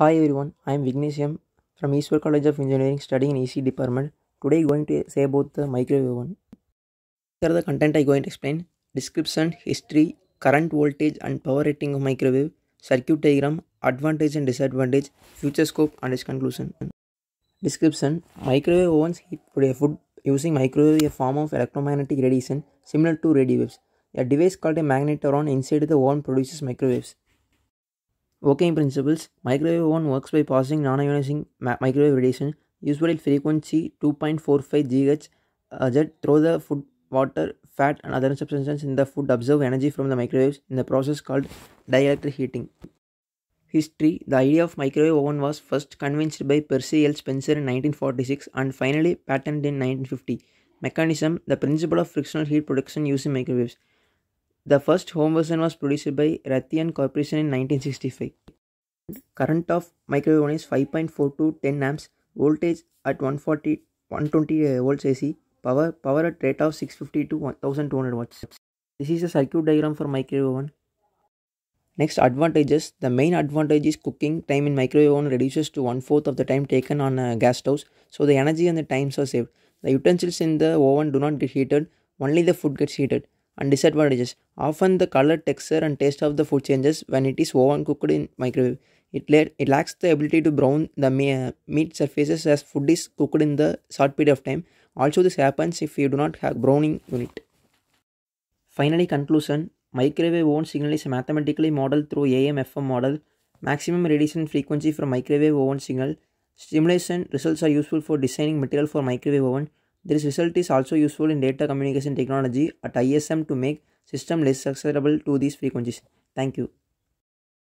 Hi everyone, I am Vignesium from Eastward College of Engineering studying in EC department. Today going to say about the microwave oven. Here are the content I going to explain. Description, history, current voltage and power rating of microwave, circuit diagram, advantage and disadvantage, future scope and its conclusion. Description, microwave ovens heat food using microwave a form of electromagnetic radiation similar to radio waves. A device called a magnetron inside the oven produces microwaves. Working principles Microwave oven works by passing non ionizing microwave radiation, usually frequency 2.45 GHz, uh, through the food, water, fat, and other substances in the food, absorb energy from the microwaves in the process called dielectric heating. History The idea of microwave oven was first convinced by Percy L. Spencer in 1946 and finally patented in 1950. Mechanism The principle of frictional heat production using microwaves. The first home version was produced by Rathian Corporation in 1965. Current of microwave oven is 5.42 10 amps, voltage at 140 120 volts AC, power power at rate of 650 to 1200 watts. This is a circuit diagram for microwave oven. Next advantages. The main advantage is cooking time in microwave oven reduces to one fourth of the time taken on uh, gas stove. so the energy and the times are saved. The utensils in the oven do not get heated, only the food gets heated and disadvantages often the color texture and taste of the food changes when it is oven cooked in microwave it, la- it lacks the ability to brown the me- uh, meat surfaces as food is cooked in the short period of time also this happens if you do not have browning unit finally conclusion microwave oven signal is mathematically modeled through am fm model maximum radiation frequency from microwave oven signal Simulation results are useful for designing material for microwave oven this result is also useful in data communication technology at ISM to make system less susceptible to these frequencies. Thank you.